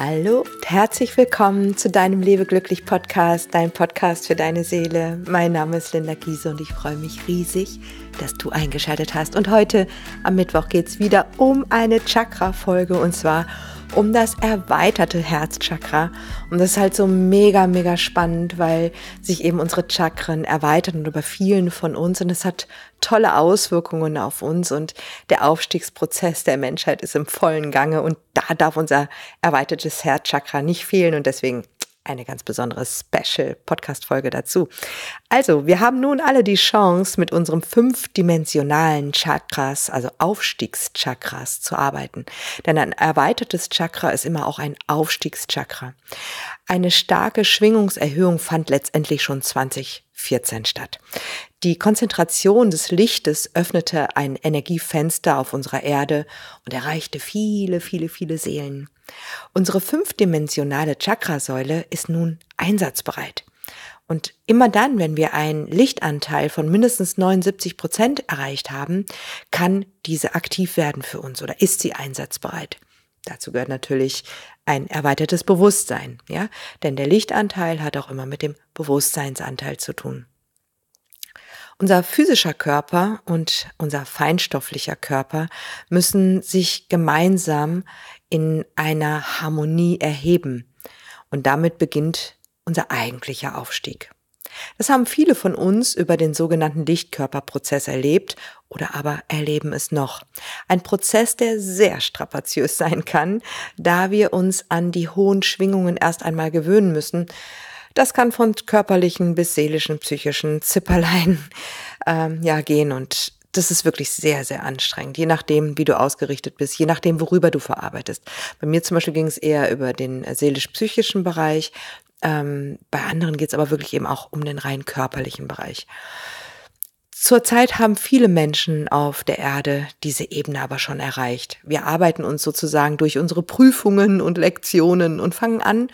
Hallo und herzlich willkommen zu deinem Lebe glücklich Podcast, dein Podcast für deine Seele. Mein Name ist Linda Giese und ich freue mich riesig, dass du eingeschaltet hast. Und heute am Mittwoch geht es wieder um eine Chakra-Folge und zwar um um das erweiterte Herzchakra. Und das ist halt so mega, mega spannend, weil sich eben unsere Chakren erweitern und über vielen von uns. Und es hat tolle Auswirkungen auf uns. Und der Aufstiegsprozess der Menschheit ist im vollen Gange. Und da darf unser erweitertes Herzchakra nicht fehlen. Und deswegen eine ganz besondere Special-Podcast-Folge dazu. Also, wir haben nun alle die Chance, mit unserem fünfdimensionalen Chakras, also Aufstiegschakras, zu arbeiten. Denn ein erweitertes Chakra ist immer auch ein Aufstiegschakra. Eine starke Schwingungserhöhung fand letztendlich schon 2014 statt. Die Konzentration des Lichtes öffnete ein Energiefenster auf unserer Erde und erreichte viele, viele, viele Seelen. Unsere fünfdimensionale Chakrasäule ist nun einsatzbereit. Und immer dann, wenn wir einen Lichtanteil von mindestens 79 Prozent erreicht haben, kann diese aktiv werden für uns oder ist sie einsatzbereit. Dazu gehört natürlich ein erweitertes Bewusstsein, ja? Denn der Lichtanteil hat auch immer mit dem Bewusstseinsanteil zu tun. Unser physischer Körper und unser feinstofflicher Körper müssen sich gemeinsam in einer Harmonie erheben. Und damit beginnt unser eigentlicher Aufstieg. Das haben viele von uns über den sogenannten Lichtkörperprozess erlebt oder aber erleben es noch. Ein Prozess, der sehr strapaziös sein kann, da wir uns an die hohen Schwingungen erst einmal gewöhnen müssen. Das kann von körperlichen bis seelischen, psychischen Zipperlein ähm, ja gehen und das ist wirklich sehr, sehr anstrengend, je nachdem, wie du ausgerichtet bist, je nachdem, worüber du verarbeitest. Bei mir zum Beispiel ging es eher über den seelisch-psychischen Bereich, ähm, bei anderen geht es aber wirklich eben auch um den rein körperlichen Bereich. Zurzeit haben viele Menschen auf der Erde diese Ebene aber schon erreicht. Wir arbeiten uns sozusagen durch unsere Prüfungen und Lektionen und fangen an,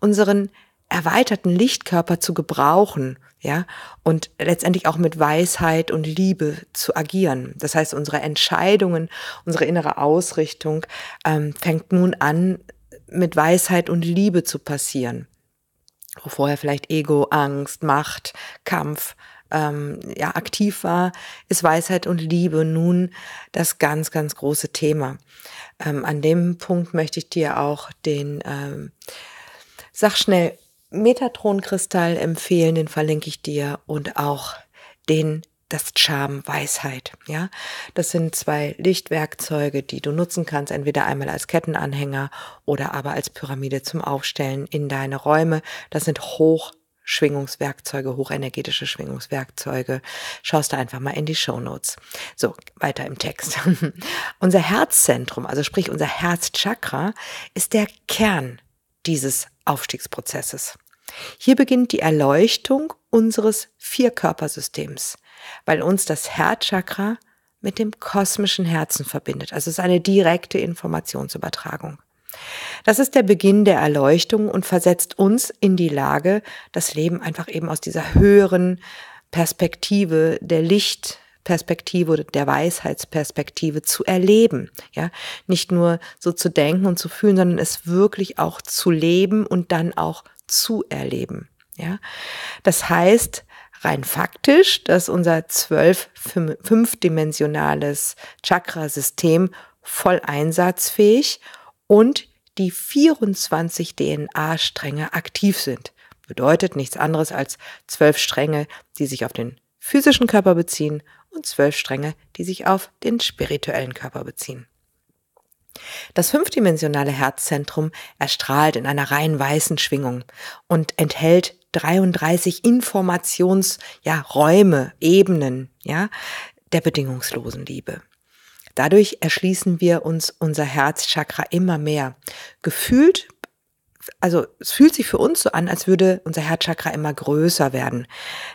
unseren erweiterten Lichtkörper zu gebrauchen, ja, und letztendlich auch mit Weisheit und Liebe zu agieren. Das heißt, unsere Entscheidungen, unsere innere Ausrichtung ähm, fängt nun an, mit Weisheit und Liebe zu passieren. Wo vorher vielleicht Ego, Angst, Macht, Kampf ähm, ja, aktiv war, ist Weisheit und Liebe nun das ganz, ganz große Thema. Ähm, an dem Punkt möchte ich dir auch den, ähm, sag schnell, Metatron-Kristall empfehlen, den verlinke ich dir und auch den das Charme Weisheit, ja. Das sind zwei Lichtwerkzeuge, die du nutzen kannst, entweder einmal als Kettenanhänger oder aber als Pyramide zum Aufstellen in deine Räume. Das sind Hochschwingungswerkzeuge, hochenergetische Schwingungswerkzeuge. Schaust du einfach mal in die Show Notes. So, weiter im Text. unser Herzzentrum, also sprich unser Herzchakra, ist der Kern dieses Aufstiegsprozesses. Hier beginnt die Erleuchtung unseres Vierkörpersystems, weil uns das Herzchakra mit dem kosmischen Herzen verbindet. Also es ist eine direkte Informationsübertragung. Das ist der Beginn der Erleuchtung und versetzt uns in die Lage, das Leben einfach eben aus dieser höheren Perspektive der Lichtperspektive oder der Weisheitsperspektive zu erleben. Ja, nicht nur so zu denken und zu fühlen, sondern es wirklich auch zu leben und dann auch zu erleben. Ja? Das heißt, rein faktisch, dass unser zwölf, fünfdimensionales Chakrasystem voll einsatzfähig und die 24 DNA-Stränge aktiv sind. Bedeutet nichts anderes als zwölf Stränge, die sich auf den physischen Körper beziehen und zwölf Stränge, die sich auf den spirituellen Körper beziehen. Das fünfdimensionale Herzzentrum erstrahlt in einer rein weißen Schwingung und enthält 33 Informationsräume, ja, Ebenen, ja, der bedingungslosen Liebe. Dadurch erschließen wir uns unser Herzchakra immer mehr. Gefühlt also es fühlt sich für uns so an, als würde unser Herzchakra immer größer werden.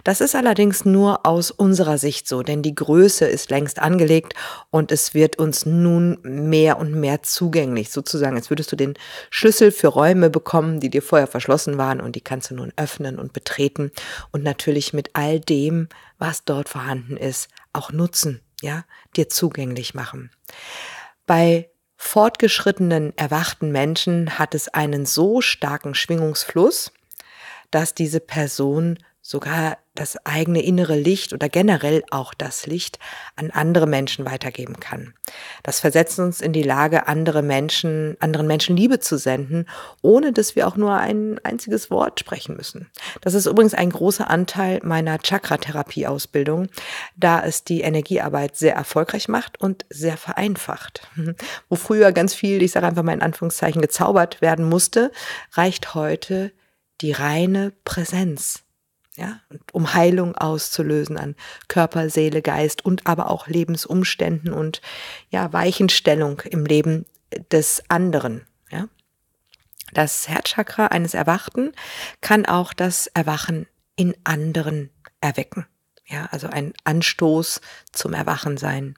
Das ist allerdings nur aus unserer Sicht so, denn die Größe ist längst angelegt und es wird uns nun mehr und mehr zugänglich, sozusagen, als würdest du den Schlüssel für Räume bekommen, die dir vorher verschlossen waren und die kannst du nun öffnen und betreten und natürlich mit all dem, was dort vorhanden ist, auch nutzen, ja, dir zugänglich machen. Bei fortgeschrittenen, erwachten Menschen hat es einen so starken Schwingungsfluss, dass diese Person sogar das eigene innere Licht oder generell auch das Licht an andere Menschen weitergeben kann. Das versetzt uns in die Lage, andere Menschen, anderen Menschen Liebe zu senden, ohne dass wir auch nur ein einziges Wort sprechen müssen. Das ist übrigens ein großer Anteil meiner Chakra-Therapie-Ausbildung, da es die Energiearbeit sehr erfolgreich macht und sehr vereinfacht. Wo früher ganz viel, ich sage einfach mal in Anführungszeichen, gezaubert werden musste, reicht heute die reine Präsenz ja, um Heilung auszulösen an Körper, Seele, Geist und aber auch Lebensumständen und ja, Weichenstellung im Leben des anderen. Ja. Das Herzchakra eines Erwachten kann auch das Erwachen in anderen erwecken. Ja, also ein Anstoß zum Erwachen sein.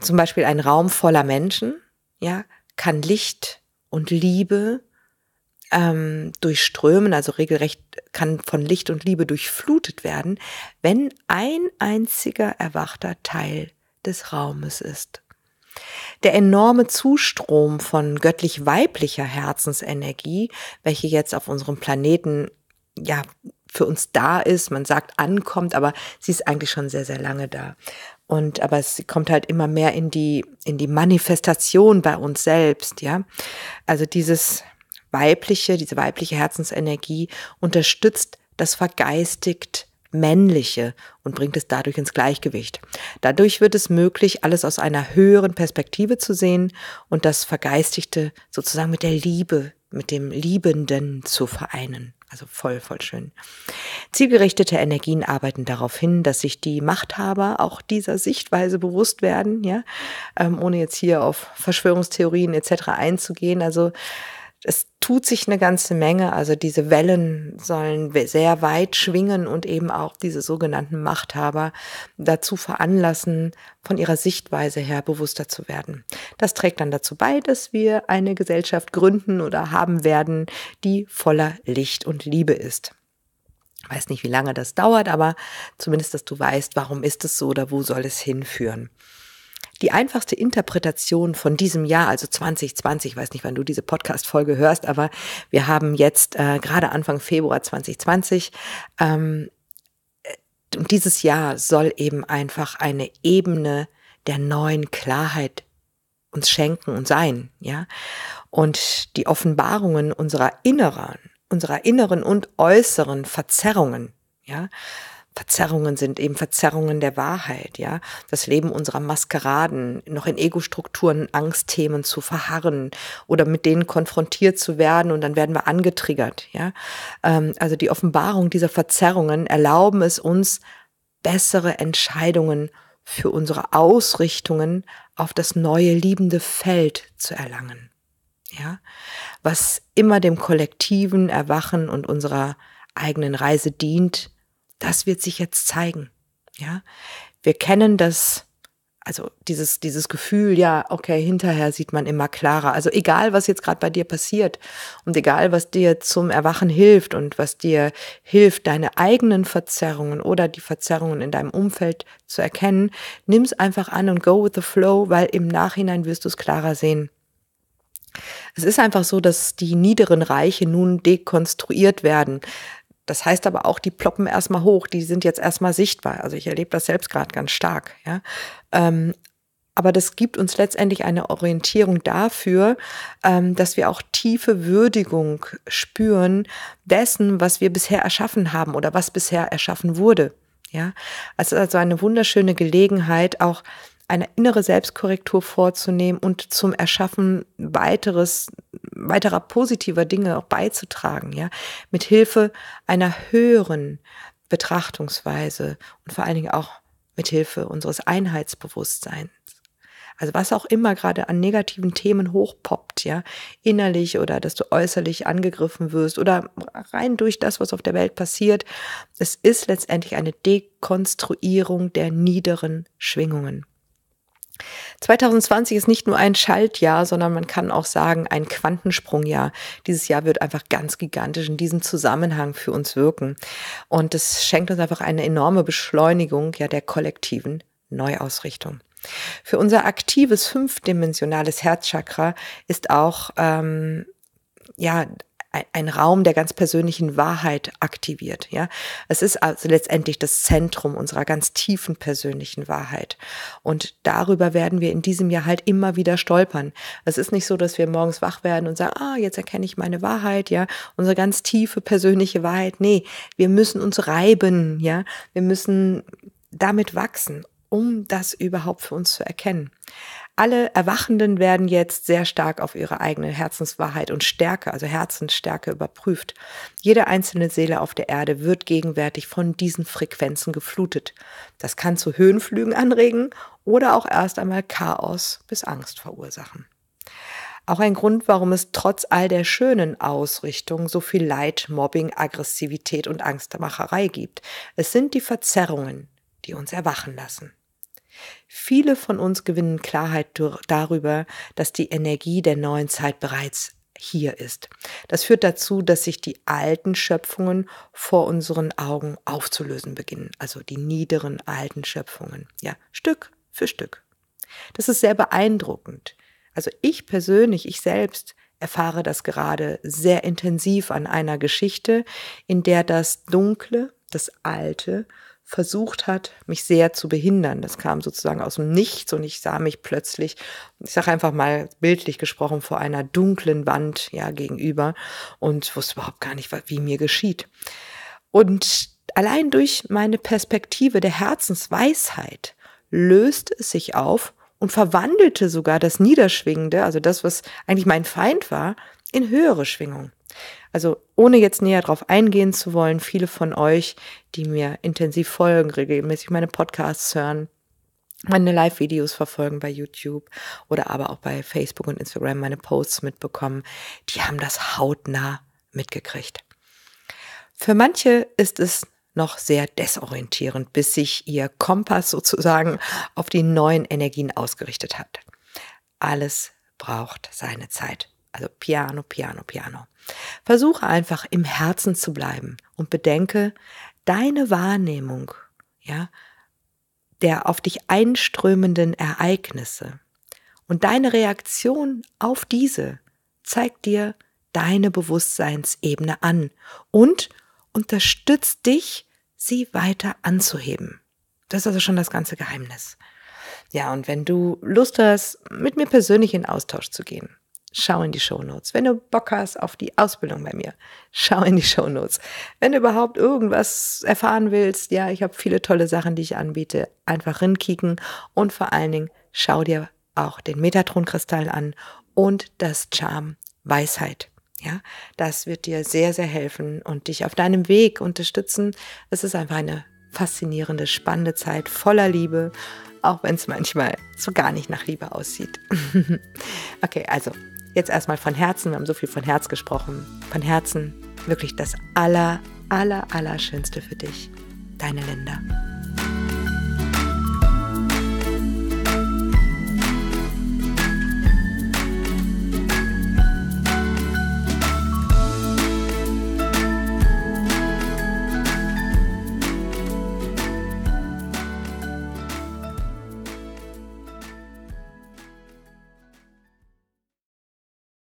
Zum Beispiel ein Raum voller Menschen, ja, kann Licht und Liebe ähm, durchströmen, also regelrecht kann von Licht und Liebe durchflutet werden, wenn ein einziger erwachter Teil des Raumes ist. Der enorme Zustrom von göttlich weiblicher Herzensenergie, welche jetzt auf unserem Planeten ja für uns da ist, man sagt ankommt, aber sie ist eigentlich schon sehr sehr lange da. Und aber es kommt halt immer mehr in die in die Manifestation bei uns selbst, ja. Also dieses weibliche, diese weibliche Herzensenergie unterstützt das vergeistigt Männliche und bringt es dadurch ins Gleichgewicht. Dadurch wird es möglich, alles aus einer höheren Perspektive zu sehen und das Vergeistigte sozusagen mit der Liebe, mit dem Liebenden zu vereinen. Also voll, voll schön. Zielgerichtete Energien arbeiten darauf hin, dass sich die Machthaber auch dieser Sichtweise bewusst werden, ja, ähm, ohne jetzt hier auf Verschwörungstheorien etc. einzugehen. Also es tut sich eine ganze Menge. Also diese Wellen sollen sehr weit schwingen und eben auch diese sogenannten Machthaber dazu veranlassen, von ihrer Sichtweise her bewusster zu werden. Das trägt dann dazu bei, dass wir eine Gesellschaft gründen oder haben werden, die voller Licht und Liebe ist. Ich weiß nicht, wie lange das dauert, aber zumindest, dass du weißt, warum ist es so oder wo soll es hinführen. Die einfachste Interpretation von diesem Jahr, also 2020, ich weiß nicht, wann du diese Podcast-Folge hörst, aber wir haben jetzt äh, gerade Anfang Februar 2020 ähm, äh, und dieses Jahr soll eben einfach eine Ebene der neuen Klarheit uns schenken und sein, ja. Und die Offenbarungen unserer inneren, unserer inneren und äußeren Verzerrungen, ja, Verzerrungen sind eben Verzerrungen der Wahrheit, ja. Das Leben unserer Maskeraden, noch in Ego-Strukturen, Angstthemen zu verharren oder mit denen konfrontiert zu werden und dann werden wir angetriggert, ja. Ähm, also die Offenbarung dieser Verzerrungen erlauben es uns, bessere Entscheidungen für unsere Ausrichtungen auf das neue liebende Feld zu erlangen. Ja, was immer dem kollektiven Erwachen und unserer eigenen Reise dient, das wird sich jetzt zeigen. Ja, wir kennen das, also dieses, dieses Gefühl, ja, okay, hinterher sieht man immer klarer. Also egal, was jetzt gerade bei dir passiert und egal, was dir zum Erwachen hilft und was dir hilft, deine eigenen Verzerrungen oder die Verzerrungen in deinem Umfeld zu erkennen, nimm's einfach an und go with the flow, weil im Nachhinein wirst du es klarer sehen. Es ist einfach so, dass die niederen Reiche nun dekonstruiert werden. Das heißt aber auch, die ploppen erstmal hoch, die sind jetzt erstmal sichtbar. Also ich erlebe das selbst gerade ganz stark. Ja? Ähm, aber das gibt uns letztendlich eine Orientierung dafür, ähm, dass wir auch tiefe Würdigung spüren dessen, was wir bisher erschaffen haben oder was bisher erschaffen wurde. Ja, also, also eine wunderschöne Gelegenheit, auch eine innere Selbstkorrektur vorzunehmen und zum Erschaffen weiteres, weiterer positiver Dinge auch beizutragen, ja, mit Hilfe einer höheren Betrachtungsweise und vor allen Dingen auch mit Hilfe unseres Einheitsbewusstseins. Also was auch immer gerade an negativen Themen hochpoppt, ja, innerlich oder dass du äußerlich angegriffen wirst oder rein durch das, was auf der Welt passiert, es ist letztendlich eine Dekonstruierung der niederen Schwingungen. 2020 ist nicht nur ein Schaltjahr, sondern man kann auch sagen, ein Quantensprungjahr. Dieses Jahr wird einfach ganz gigantisch in diesem Zusammenhang für uns wirken. Und es schenkt uns einfach eine enorme Beschleunigung ja, der kollektiven Neuausrichtung. Für unser aktives fünfdimensionales Herzchakra ist auch ähm, ja ein Raum der ganz persönlichen Wahrheit aktiviert. Ja, es ist also letztendlich das Zentrum unserer ganz tiefen persönlichen Wahrheit. Und darüber werden wir in diesem Jahr halt immer wieder stolpern. Es ist nicht so, dass wir morgens wach werden und sagen, ah, jetzt erkenne ich meine Wahrheit, ja, unsere ganz tiefe persönliche Wahrheit. Nee, wir müssen uns reiben, ja, wir müssen damit wachsen, um das überhaupt für uns zu erkennen. Alle Erwachenden werden jetzt sehr stark auf ihre eigene Herzenswahrheit und Stärke, also Herzensstärke überprüft. Jede einzelne Seele auf der Erde wird gegenwärtig von diesen Frequenzen geflutet. Das kann zu Höhenflügen anregen oder auch erst einmal Chaos bis Angst verursachen. Auch ein Grund, warum es trotz all der schönen Ausrichtung so viel Leid, Mobbing, Aggressivität und Angstmacherei gibt. Es sind die Verzerrungen, die uns erwachen lassen. Viele von uns gewinnen Klarheit darüber, dass die Energie der neuen Zeit bereits hier ist. Das führt dazu, dass sich die alten Schöpfungen vor unseren Augen aufzulösen beginnen, also die niederen alten Schöpfungen, ja, Stück für Stück. Das ist sehr beeindruckend. Also ich persönlich, ich selbst erfahre das gerade sehr intensiv an einer Geschichte, in der das Dunkle, das Alte versucht hat, mich sehr zu behindern. Das kam sozusagen aus dem Nichts und ich sah mich plötzlich, ich sage einfach mal bildlich gesprochen, vor einer dunklen Wand ja gegenüber und wusste überhaupt gar nicht, wie mir geschieht. Und allein durch meine Perspektive der Herzensweisheit löste es sich auf und verwandelte sogar das Niederschwingende, also das, was eigentlich mein Feind war, in höhere Schwingung. Also ohne jetzt näher darauf eingehen zu wollen, viele von euch, die mir intensiv folgen, regelmäßig meine Podcasts hören, meine Live-Videos verfolgen bei YouTube oder aber auch bei Facebook und Instagram meine Posts mitbekommen, die haben das hautnah mitgekriegt. Für manche ist es noch sehr desorientierend, bis sich ihr Kompass sozusagen auf die neuen Energien ausgerichtet hat. Alles braucht seine Zeit. Also piano, piano, piano. Versuche einfach im Herzen zu bleiben und bedenke, deine Wahrnehmung, ja, der auf dich einströmenden Ereignisse und deine Reaktion auf diese zeigt dir deine Bewusstseinsebene an und unterstützt dich, sie weiter anzuheben. Das ist also schon das ganze Geheimnis. Ja, und wenn du Lust hast, mit mir persönlich in Austausch zu gehen, schau in die Show Notes. Wenn du Bock hast auf die Ausbildung bei mir, schau in die Show Notes. Wenn du überhaupt irgendwas erfahren willst, ja, ich habe viele tolle Sachen, die ich anbiete, einfach rinkicken und vor allen Dingen schau dir auch den Metatron-Kristall an und das Charm Weisheit. Ja, das wird dir sehr, sehr helfen und dich auf deinem Weg unterstützen. Es ist einfach eine faszinierende, spannende Zeit voller Liebe, auch wenn es manchmal so gar nicht nach Liebe aussieht. okay, also Jetzt erstmal von Herzen, wir haben so viel von Herz gesprochen. Von Herzen wirklich das aller, aller, aller Schönste für dich. Deine Linda.